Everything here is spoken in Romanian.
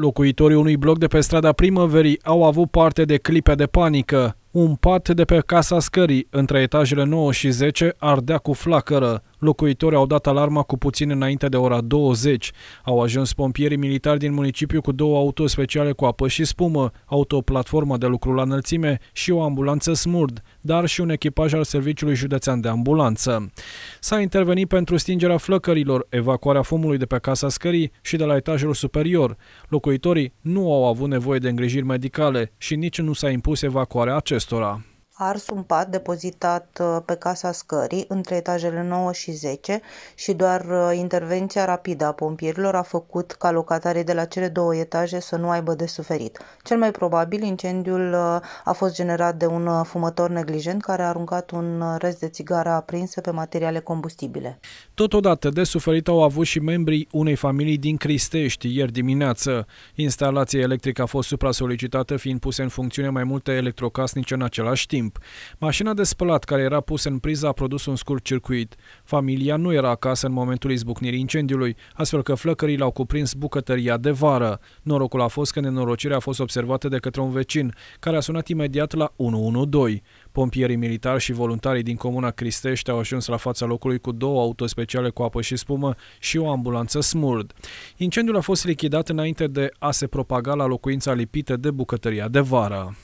Locuitorii unui bloc de pe strada Primăverii au avut parte de clipe de panică. Un pat de pe casa scării, între etajele 9 și 10, ardea cu flacără. Locuitorii au dat alarma cu puțin înainte de ora 20. Au ajuns pompierii militari din municipiu cu două auto speciale cu apă și spumă, autoplatformă de lucru la înălțime și o ambulanță smurd, dar și un echipaj al Serviciului Județean de Ambulanță. S-a intervenit pentru stingerea flăcărilor, evacuarea fumului de pe casa scării și de la etajul superior. Locuitorii nu au avut nevoie de îngrijiri medicale și nici nu s-a impus evacuarea acestora ars un pat depozitat uh, pe casa scării, între etajele 9 și 10, și doar uh, intervenția rapidă a pompierilor a făcut ca locatarii de la cele două etaje să nu aibă de suferit. Cel mai probabil, incendiul uh, a fost generat de un fumător neglijent care a aruncat un rest de țigară aprinsă pe materiale combustibile. Totodată, de suferit au avut și membrii unei familii din Cristești ieri dimineață. Instalația electrică a fost supra-solicitată, fiind puse în funcțiune mai multe electrocasnice în același timp timp. Mașina de spălat care era pusă în priză a produs un scurt circuit. Familia nu era acasă în momentul izbucnirii incendiului, astfel că flăcării l-au cuprins bucătăria de vară. Norocul a fost că nenorocirea a fost observată de către un vecin, care a sunat imediat la 112. Pompierii militari și voluntarii din comuna Cristești au ajuns la fața locului cu două auto speciale cu apă și spumă și o ambulanță smurd. Incendiul a fost lichidat înainte de a se propaga la locuința lipită de bucătăria de vară.